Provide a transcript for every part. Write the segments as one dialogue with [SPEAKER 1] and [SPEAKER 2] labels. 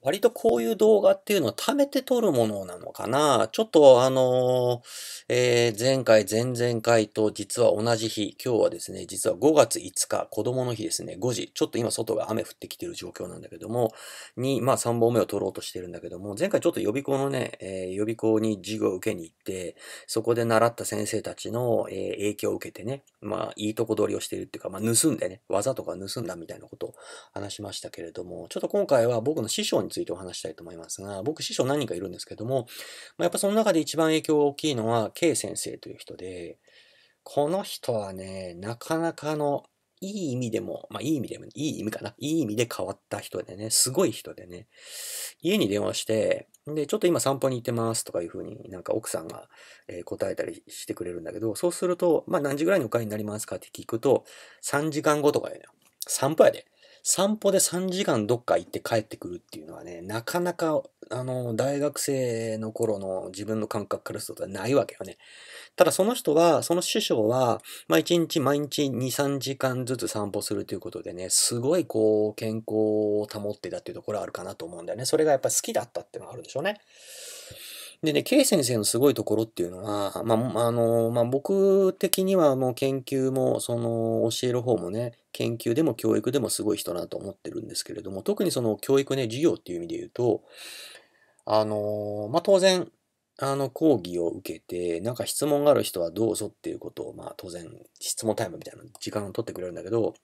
[SPEAKER 1] 割とこういう動画っていうのは貯めて撮るものなのかなちょっとあのえー、前回、前々回と実は同じ日、今日はですね、実は5月5日、子供の日ですね、5時、ちょっと今外が雨降ってきてる状況なんだけども、に、まあ3本目を撮ろうとしてるんだけども、前回ちょっと予備校のね、えー、予備校に授業を受けに行って、そこで習った先生たちの、えー、影響を受けてね、まあいいとこ取りをしてるっていうか、まあ盗んでね、技とか盗んだみたいなことを話しましたけれども、ちょっと今回は僕の師匠にについてお話したいと思いますが、僕師匠何人かいるんですけども、まあ、やっぱその中で一番影響が大きいのは K 先生という人で、この人はね、なかなかのいい意味でも、まあいい意味でも、いい意味かな。いい意味で変わった人でね、すごい人でね、家に電話して、で、ちょっと今散歩に行ってますとかいうふうになんか奥さんが答えたりしてくれるんだけど、そうすると、まあ何時ぐらいにお帰りになりますかって聞くと、3時間後とかやね。散歩やで。散歩で3時間どっか行って帰ってくるっていうのはね、なかなか、あの、大学生の頃の自分の感覚からするとないわけよね。ただその人は、その師匠は、まあ1日毎日2、3時間ずつ散歩するということでね、すごいこう、健康を保ってたっていうところあるかなと思うんだよね。それがやっぱ好きだったっていうのがあるでしょうね。でね、K 先生のすごいところっていうのは、まあ、あの、まあ、僕的にはもう研究も、その、教える方もね、研究でも教育でもすごい人だと思ってるんですけれども、特にその教育ね、授業っていう意味で言うと、あの、まあ、当然、あの、講義を受けて、なんか質問がある人はどうぞっていうことを、まあ、当然、質問タイムみたいな時間を取ってくれるんだけど、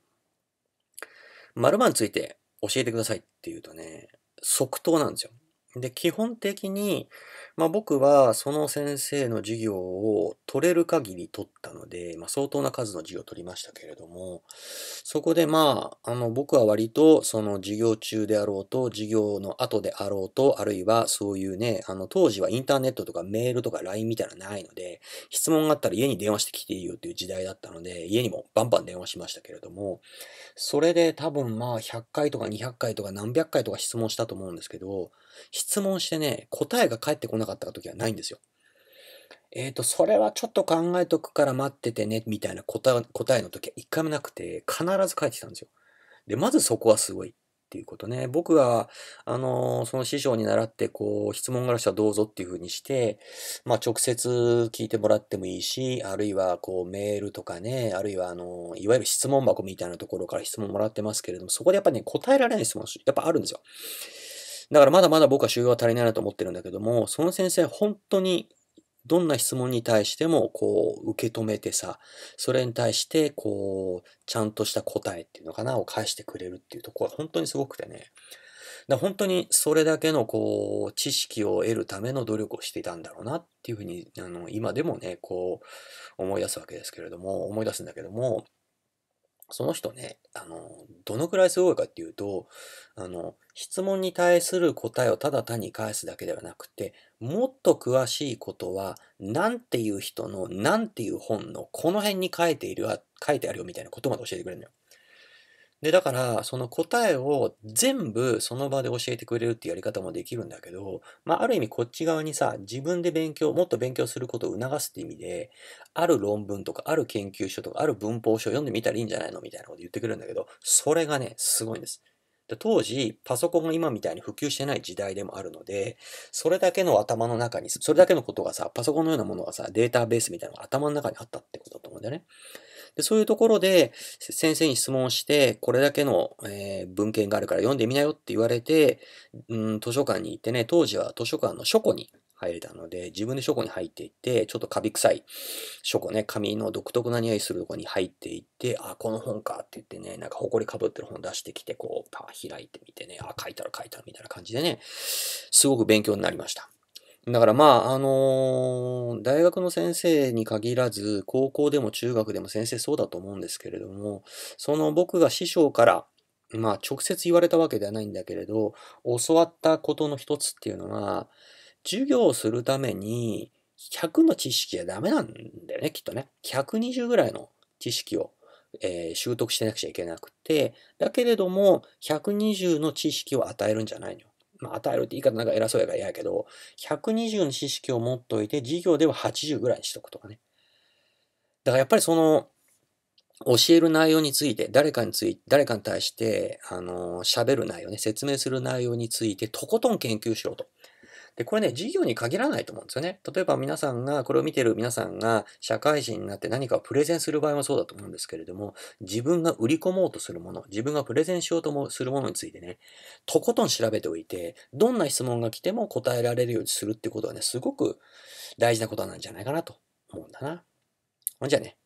[SPEAKER 1] 丸番について教えてくださいっていうとね、即答なんですよ。で、基本的に、まあ、僕はその先生の授業を取れる限り取ったので、まあ、相当な数の授業を取りましたけれども、そこでまあ、あの、僕は割とその授業中であろうと、授業の後であろうと、あるいはそういうね、あの、当時はインターネットとかメールとか LINE みたいなのないので、質問があったら家に電話してきていいよっていう時代だったので、家にもバンバン電話しましたけれども、それで多分まあ100回とか200回とか何百回とか質問したと思うんですけど、質問してね、答えが返ってこなかった時はないんですよ。えっ、ー、と、それはちょっと考えとくから待っててね、みたいな答えの時は一回もなくて、必ず返ってきたんですよ。で、まずそこはすごいっていうことね。僕が、あのー、その師匠に習って、こう、質問がある人はどうぞっていうふうにして、まあ、直接聞いてもらってもいいし、あるいは、こう、メールとかね、あるいは、あのー、いわゆる質問箱みたいなところから質問もらってますけれども、そこでやっぱね、答えられない質問、やっぱあるんですよ。だからまだまだ僕は修行は足りないなと思ってるんだけども、その先生本当にどんな質問に対してもこう受け止めてさ、それに対してこうちゃんとした答えっていうのかなを返してくれるっていうところは本当にすごくてね。だ本当にそれだけのこう知識を得るための努力をしていたんだろうなっていうふうにあの今でもねこう思い出すわけですけれども思い出すんだけどもその人ね、あの、どのくらいすごいかっていうと、あの、質問に対する答えをただ単に返すだけではなくて、もっと詳しいことは、なんていう人の、なんていう本の、この辺に書いている、書いてあるよみたいなことまで教えてくれるのよ。で、だから、その答えを全部その場で教えてくれるってやり方もできるんだけど、まあ、ある意味こっち側にさ、自分で勉強、もっと勉強することを促すって意味で、ある論文とか、ある研究書とか、ある文法書を読んでみたらいいんじゃないのみたいなこと言ってくるんだけど、それがね、すごいんです。で当時、パソコンが今みたいに普及してない時代でもあるので、それだけの頭の中に、それだけのことがさ、パソコンのようなものがさ、データベースみたいなのが頭の中にあったってことだと思うんだよね。でそういうところで、先生に質問して、これだけの、えー、文献があるから読んでみなよって言われて、うん、図書館に行ってね、当時は図書館の書庫に入れたので、自分で書庫に入っていって、ちょっとカビ臭い書庫ね、紙の独特な匂いするとこに入っていって、あ、この本かって言ってね、なんか埃かぶってる本出してきて、こう、パー開いてみてね、あ、書いたら書いたらみたいな感じでね、すごく勉強になりました。だからまあ、あのー、大学の先生に限らず、高校でも中学でも先生そうだと思うんですけれども、その僕が師匠から、まあ直接言われたわけではないんだけれど、教わったことの一つっていうのは、授業をするために100の知識はダメなんだよね、きっとね。120ぐらいの知識を、えー、習得してなくちゃいけなくて、だけれども、120の知識を与えるんじゃないのまあ、与えるって言い方なんか偉そうやから嫌やけど、120の知識を持っといて、授業では80ぐらいにしとくとかね。だからやっぱりその、教える内容について、誰かについて、誰かに対して、あの、喋る内容ね、説明する内容について、とことん研究しろと。で、これね、事業に限らないと思うんですよね。例えば皆さんが、これを見てる皆さんが社会人になって何かをプレゼンする場合もそうだと思うんですけれども、自分が売り込もうとするもの、自分がプレゼンしようともするものについてね、とことん調べておいて、どんな質問が来ても答えられるようにするってことはね、すごく大事なことなんじゃないかなと思うんだな。ほんじゃね。